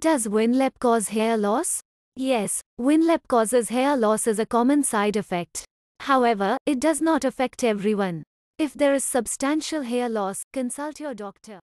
Does Winlep cause hair loss? Yes, Winlep causes hair loss as a common side effect. However, it does not affect everyone. If there is substantial hair loss, consult your doctor.